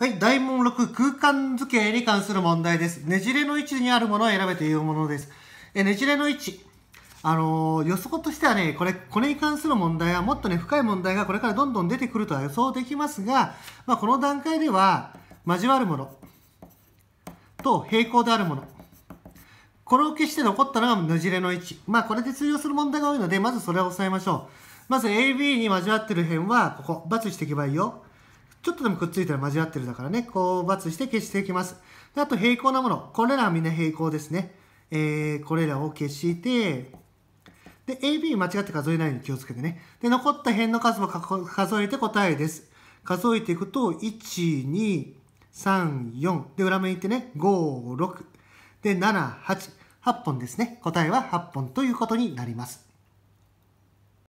はい、大問6、空間図形に関する問題です。ねじれの位置にあるものを選べというものです。えねじれの位置。あのー、予測としてはね、これ、これに関する問題は、もっとね、深い問題がこれからどんどん出てくるとは予想できますが、まあ、この段階では、交わるものと平行であるもの。これを消して残ったのがねじれの位置。まあ、これで通用する問題が多いので、まずそれを押さえましょう。まず AB に交わってる辺は、ここ、×していけばいいよ。ちょっとでもくっついたら交わってるだからね、こう罰して消していきます。であと平行なもの。これらはみんな平行ですね。えー、これらを消して、で、AB 間違って数えないように気をつけてね。で、残った辺の数も数えて答えです。数えていくと、1、2、3、4。で、裏面行ってね、5、6。で、7、8。8本ですね。答えは8本ということになります。